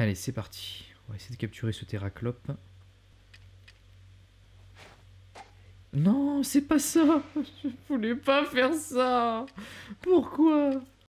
Allez, c'est parti. On va essayer de capturer ce terraclope. Non, c'est pas ça Je voulais pas faire ça Pourquoi